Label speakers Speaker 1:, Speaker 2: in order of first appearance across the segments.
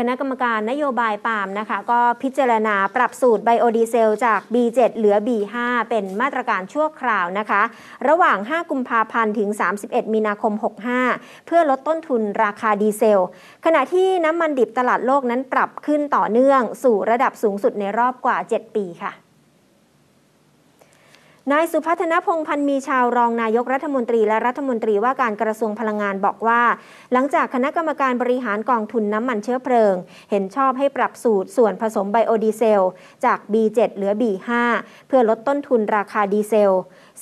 Speaker 1: คณะกรรมการนโยบายปาล์มนะคะ ก็พิจารณาปรับสูตรไบโอดีเซลจาก B7 เหลือ B5 เป็นมาตรการชั่วคราวนะคะ ระหว่าง 5 กุมภาพันธ์ถึง 31 มีนาคม 65 เพื่อลดต้นทุนราคาดีเซล ขณะที่น้ำมันดิบตลาดโลกนั้นปรับขึ้นต่อเนื่อง สู่ระดับสูงสุดในรอบกว่า 7 ปีค่ะนายสุพัฒนพงพันธ์มีชาวรองนายกรัฐมนตรีและรัฐมนตรีว่าการกระทรวงพลังงานบอกว่า หลังจากคณะกรรมการบริหารกองทุนน้ำมันเชื้อเพลิง เห็นชอบให้ปรับสูตรส่วนผสมไบโอดีเซล จาก B7 เหลือ B5 เพื่อลดต้นทุนราคาดีเซล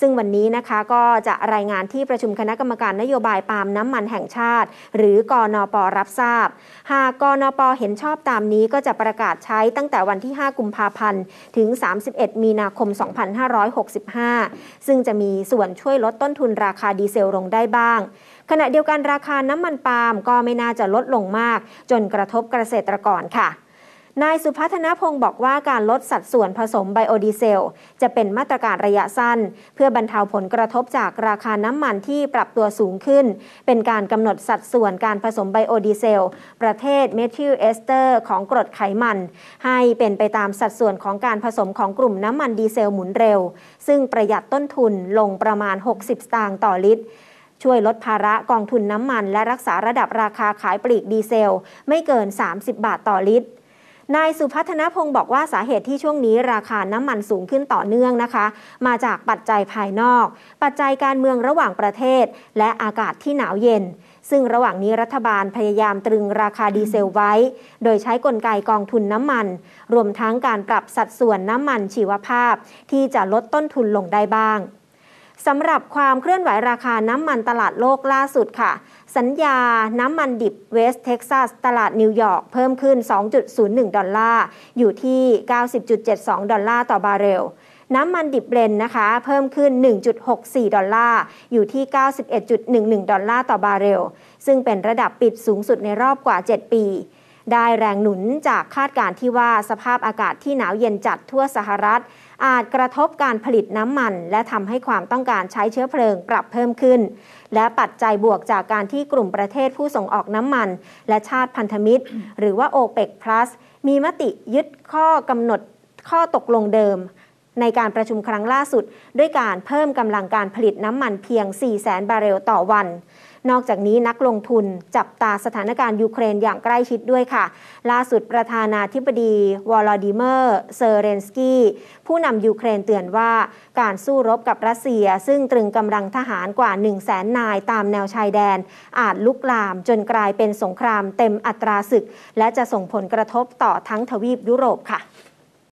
Speaker 1: ซึ่งวันนี้นะคะก็จะรายงานที่ประชุมคณะกรรมการนโยบายปาล์มน้ำมันแห่งชาติ หรือกอนปรับทราบหากกอนปเห็นชอบตามนี้ ก็จะประกาศใช้ตั้งแต่วันที่5กุมภาพันธ์ถึง 31 มีนาคม 2565 5 ซึ่งจะมีส่วนช่วยลดต้นทุนราคาดีเซลลงได้บ้าง ขณะเดียวกันราคาน้ำมันปาล์มก็ไม่น่าจะลดลงมาก จนกระทบเกษตรกรค่ะนายสุพัฒนพงศ์บอกว่าการลดสัดส่วนผสมไบโอดีเซลจะเป็นมาตรการระยะสั้นเพื่อบรรเทาผลกระทบจากราคาน้ำมันที่ปรับตัวสูงขึ้น เป็นการกำหนดสัดส่วนการผสมไบโอดีเซลประเภทเมทิลเอสเตอร์ของกรดไขมันให้เป็นไปตามสัดส่วนของการผสมของกลุ่มน้ำมันดีเซลหมุนเร็วซึ่งประหยัดต้นทุนลงประมาณ 60สตางค์ต่อลิตร ช่วยลดภาระกองทุนน้ำมันและรักษาระดับราคาขายปลีกดีเซลไม่เกิน 30 บาทต่อลิตรนายสุพัฒนพงศ์บอกว่าสาเหตุที่ช่วงนี้ราคาน้ำมันสูงขึ้นต่อเนื่องนะคะ มาจากปัจจัยภายนอก ปัจจัยการเมืองระหว่างประเทศ และอากาศที่หนาวเย็น ซึ่งระหว่างนี้รัฐบาลพยายามตรึงราคาดีเซลไว้ โดยใช้กลไกกองทุนน้ำมัน รวมทั้งการปรับสัดส่วนน้ำมันชีวภาพที่จะลดต้นทุนลงได้บ้างสำหรับความเคลื่อนไหวราคาน้ำมันตลาดโลกล่าสุดค่ะ สัญญาน้ำมันดิบเวสเท็กซัสตลาดนิวยอร์กเพิ่มขึ้น 2.01 ดอลลาร์ อยู่ที่ 90.72 ดอลลาร์ต่อบาร์เรล น้ำมันดิบเบรนนะคะ เพิ่มขึ้น 1.64 ดอลลาร์ อยู่ที่ 91.11 ดอลลาร์ต่อบาร์เรล ซึ่งเป็นระดับปิดสูงสุดในรอบกว่า 7 ปีได้แรงหนุนจากคาดการณ์ที่ว่าสภาพอากาศที่หนาวเย็นจัดทั่วสหรัฐ อาจกระทบการผลิตน้ำมัน และทำให้ความต้องการใช้เชื้อเพลิงปรับเพิ่มขึ้น และปัจจัยบวกจากการที่กลุ่มประเทศผู้ส่งออกน้ำมัน และชาติพันธมิตร หรือว่าโอเปกพลัสมีมติยึดข้อกำหนดข้อตกลงเดิม ในการประชุมครั้งล่าสุด ด้วยการเพิ่มกำลังการผลิตน้ำมันเพียง 4 0 0 0 0 0 บาร์เรลต่อวันนอกจากนี้นักลงทุนจับตาสถานการณ์ยูเครนอย่างใกล้ชิดด้วยค่ะ ล่าสุดประธานาธิบดีวอลาดิเมอร์เซเรนสกี้ ผู้นำยูเครนเตือนว่าการสู้รบกับรัสเซีย ซึ่งตรึงกำลังทหารกว่า1 0 0 0 0แสนนายตามแนวชายแดน อาจลุกลามจนกลายเป็นสงครามเต็มอัตราศึก และจะส่งผลกระทบต่อทั้งทวีปยุโรปค่ะ